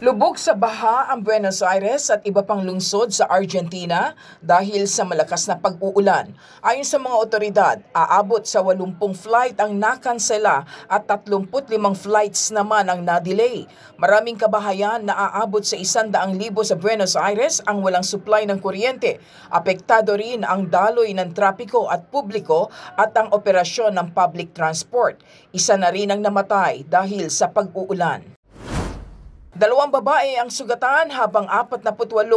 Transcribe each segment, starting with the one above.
Lubog sa baha ang Buenos Aires at iba pang lungsod sa Argentina dahil sa malakas na pag-uulan. Ayon sa mga otoridad, aabot sa 80 flight ang nakansela at 35 flights naman ang na-delay. Maraming kabahayan na aabot sa 100,000 sa Buenos Aires ang walang supply ng kuryente. Apektado rin ang daloy ng trapiko at publiko at ang operasyon ng public transport. Isa na rin ang namatay dahil sa pag-uulan. Dalawang babae ang sugatan habang 48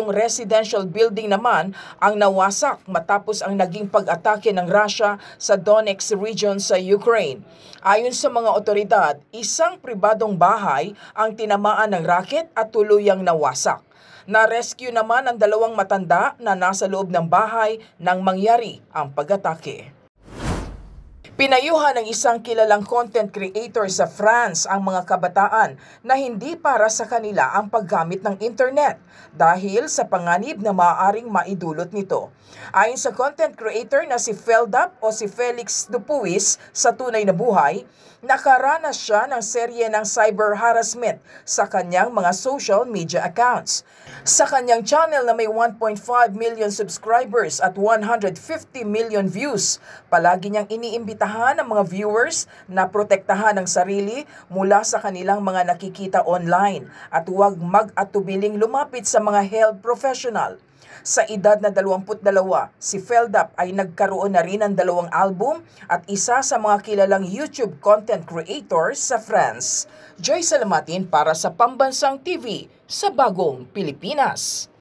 residential building naman ang nawasak matapos ang naging pag-atake ng Russia sa Donetsk region sa Ukraine. Ayon sa mga otoridad, isang pribadong bahay ang tinamaan ng raket at tuluyang nawasak. Na-rescue naman ang dalawang matanda na nasa loob ng bahay nang mangyari ang pag-atake. Pinayuhan ng isang kilalang content creator sa France ang mga kabataan na hindi para sa kanila ang paggamit ng internet dahil sa panganib na maaaring maidulot nito. Ayon sa content creator na si Feldap o si Felix Dupuis sa tunay na buhay, nakaranas siya ng serye ng cyber harassment sa kanyang mga social media accounts. Sa kanyang channel na may 1.5 million subscribers at 150 million views, palagi niyang iniimbita protektahan ang mga viewers, na protektahan ang sarili mula sa kanilang mga nakikita online at huwag mag-atubiling lumapit sa mga health professional. Sa edad na 22, si Feldup ay nagkaroon na rin ng dalawang album at isa sa mga kilalang YouTube content creators sa France. Joy Salamatin para sa Pambansang TV sa Bagong Pilipinas.